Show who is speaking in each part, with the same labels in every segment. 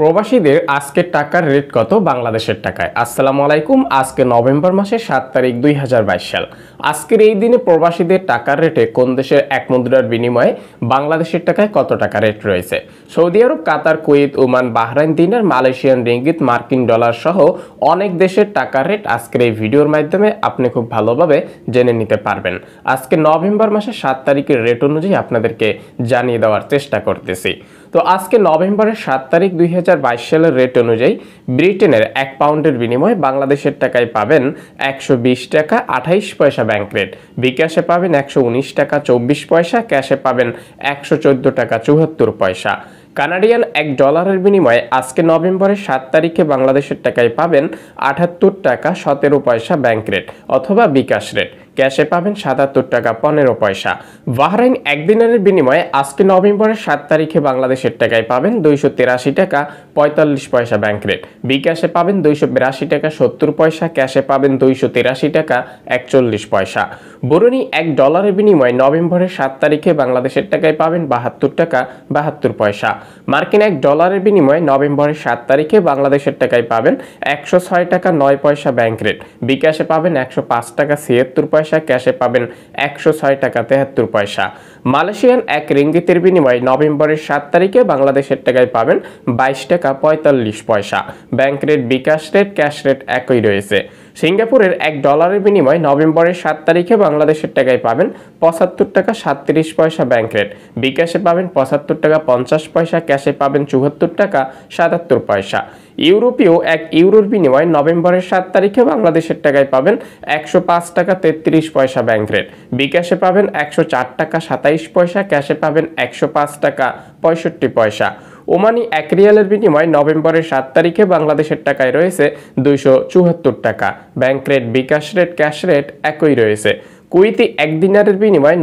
Speaker 1: প্রবাসীদের আজকের টাকার রেট কত বাংলাদেশের টাকায় আসসালামু আলাইকুম আজকে নভেম্বর মাসের সাত তারিখ দুই হাজার সাল আজকের এই দিনে প্রবাসীদের টাকার রেটে কোন দেশের এক মুদ্রার বিনিময়ে বাংলাদেশের টাকায় কত টাকা রেট রয়েছে Saudi Arab Qatar Kuwait Oman Bahrain দিনের মালয়েশিয়ান রিঙ্গিত মার্কিন ডলার সহ অনেক দেশের টাকার রেট আজকের এই ভিডিওর মাধ্যমে আপনি খুব ভালোভাবে জেনে নিতে পারবেন আজকে নভেম্বর মাসের সাত তারিখের রেট অনুযায়ী আপনাদেরকে জানিয়ে দেওয়ার চেষ্টা করতেছি তো আজকে নভেম্বরের সাত তারিখ দুই সালের রেট অনুযায়ী ব্রিটেনের এক পাউন্ডের বিনিময়ে বাংলাদেশের টাকায় পাবেন একশো টাকা আঠাইশ পয়সা ব্যাংক রেট বিকাশে পাবেন একশো টাকা চব্বিশ পয়সা ক্যাশে পাবেন একশো টাকা চুহাত্তর পয়সা কানাডিয়ান এক ডলারের বিনিময়ে আজকে নভেম্বরের সাত তারিখে বাংলাদেশের টাকায় পাবেন আটাত্তর টাকা সতেরো পয়সা ব্যাংক রেট অথবা বিকাশ রেট ক্যাশে পাবেন সাতাত্তর টাকা পনেরো পয়সা বাহরাইন এক বিনিময়ে আজকে নভেম্বরের সাত তারিখে বাংলাদেশের টাকায় পাবেন দুইশো তিরাশি টাকা পঁয়তাল্লিশ পয়সা ব্যাংক রেট বিকাশে পাবেন দুইশো বিরাশি টাকা সত্তর পয়সা ক্যাশে পাবেন দুইশো তিরাশি টাকা একচল্লিশ পয়সা বরুণী এক ডলারের বিনিময়ে নভেম্বরের সাত তারিখে বাংলাদেশের টাকায় পাবেন বাহাত্তর টাকা বাহাত্তর পয়সা মার্কিন এক ডলারের বিনিময়ে নভেম্বরের সাত তারিখে বাংলাদেশের টাকায় পাবেন একশো ছয় টাকা নয় পয়সা ব্যাংক রেট বিকাশে পাবেন একশো পাঁচ টাকা ছিয়াত্তর পয়সা পয়সা ক্যাশে পাবেন একশো ছয় টাকা তেহাত্তর পয়সা মালয়েশিয়ান এক রিঙ্গিতের বিনিময়ে নভেম্বরের সাত তারিখে বাংলাদেশের টাকায় পাবেন বাইশ টাকা পঁয়তাল্লিশ পয়সা bank rate bKash rate cash rate একই রয়েছে সিঙ্গাপুরের এক ডলারের বিনিময় নভেম্বরের সাত তারিখে বাংলাদেশের টাকায় পাবেন পঁচাত্তর টাকা সাতত্রিশ পয়সা ব্যাংক রেট বিকাশে পাবেন পঁচাত্তর টাকা পঞ্চাশ পয়সা ক্যাশে পাবেন চুহাত্তর টাকা সাতাত্তর পয়সা ইউরোপীয় এক ইউরোর বিনিময় নভেম্বরের সাত তারিখে বাংলাদেশের টাকায় পাবেন একশো পাঁচ টাকা তেত্রিশ পয়সা ব্যাংক রেট বিকাশে পাবেন একশো চার টাকা সাতাইশ পয়সা ক্যাশে পাবেন একশো পাঁচ টাকা পঁয়ষট্টি পয়সা ওমানি এক রিয়ালের বিনিময় নভেম্বরের সাত তারিখে বাংলাদেশের টাকায় রয়েছে দুইশো টাকা bank rate bKash rate cash rate একই রয়েছে কুইতি এক দিনারের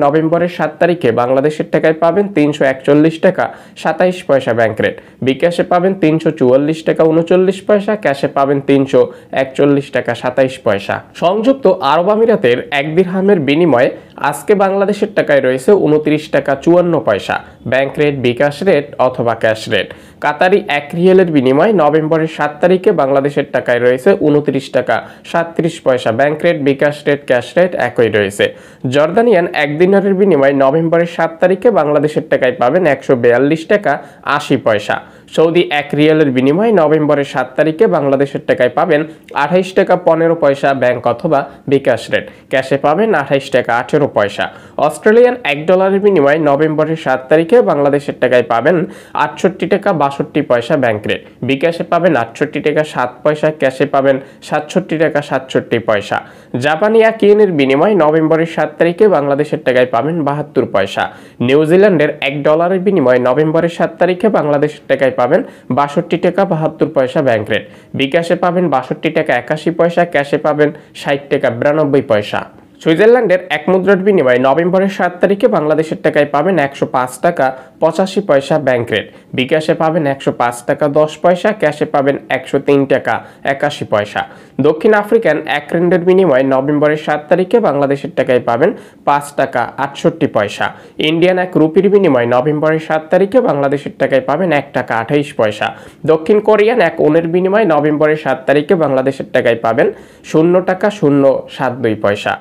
Speaker 1: নভেম্বরের সাত তারিখে বাংলাদেশের টাকায় পাবেন তিনশো একচল্লিশ টাকা সাতাইশ পয়সা ব্যাংক রেট বিকাশে পাবেন তিনশো চুয়াল্লিশ টাকা উনচল্লিশ পয়সা ক্যাশে পাবেন তিনশো একচল্লিশ টাকা সাতাইশ পয়সা সংযুক্ত আরব আমিরাতের এক দিরহামের বিনিময়ে আজকে বাংলাদেশের টাকায় রয়েছে উনত্রিশ টাকা চুয়ান্ন পয়সা ব্যাংক রেট বিকাশ রেট অথবা ক্যাশ রেট কাতারি এক রিয়েলের বিনিময় নভেম্বরের সাত তারিখে বাংলাদেশের টাকায় রয়েছে উনত্রিশ টাকা সাতত্রিশ পয়সা bank rate bKash rate cash rate একই রয়েছে জর্দানিয়ান এক দিনারের বিনিময়ে নভেম্বরের সাত তারিখে বাংলাদেশের টাকায় পাবেন একশো টাকা আশি পয়সা সৌদি এক রিয়ালের বিনিময়ে নভেম্বরের সাত তারিখে বাংলাদেশের টাকায় পাবেন আঠাইশ টাকা পনেরো পয়সা ব্যাংক অথবা বিকাশ রেট ক্যাশে পাবেন আঠাইশ টাকা আঠেরো পয়সা অস্ট্রেলিয়ান এক ডলারের বিনিময়ে নভেম্বরের সাত তারিখে বাংলাদেশের টাকায় পাবেন আটষট্টি টাকা বাষট্টি পয়সা ব্যাংক রেট বিকাশে পাবেন আটষট্টি টাকা সাত পয়সা ক্যাশে পাবেন সাতষট্টি টাকা সাতষট্টি পয়সা জাপানি এক ইয়েনের বিনিময়ে নভেম্বরের সাত তারিখে বাংলাদেশের টাকায় পাবেন বাহাত্তর পয়সা নিউজিল্যান্ডের এক ডলারের বিনিময়ে নভেম্বরের সাত তারিখে বাংলাদেশের টাকায় পাবেন পাবেন বাষট্টি টাকা বাহাত্তর পয়সা ব্যাংক রেট বিকাশে পাবেন বাষট্টি টাকা একাশি পয়সা ক্যাশে পাবেন ষাট টাকা বিরানব্বই পয়সা সুইজারল্যান্ডের এক মুদ্রার বিনিময়ে নভেম্বরের সাত তারিখে বাংলাদেশের টাকায় পাবেন একশো পাঁচ টাকা পঁচাশি পয়সা ব্যাংক রেট বিকাশে পাবেন একশো পাঁচ টাকা দশ পয়সা ক্যাশে পাবেন একশো তিন টাকা একাশি পয়সা দক্ষিণ আফ্রিকান এক রেন্ডের বিনিময়ে নভেম্বরের সাত তারিখে বাংলাদেশের টাকায় পাবেন পাঁচ টাকা আটষট্টি পয়সা ইন্ডিয়ান এক রুপির বিনিময়ে নভেম্বরের সাত তারিখে বাংলাদেশের টাকায় পাবেন এক টাকা আঠাইশ পয়সা দক্ষিণ কোরিয়ান এক ওনের বিনিময়ে নভেম্বরের সাত তারিখে বাংলাদেশের টাকায় পাবেন শূন্য টাকা শূন্য সাত দুই পয়সা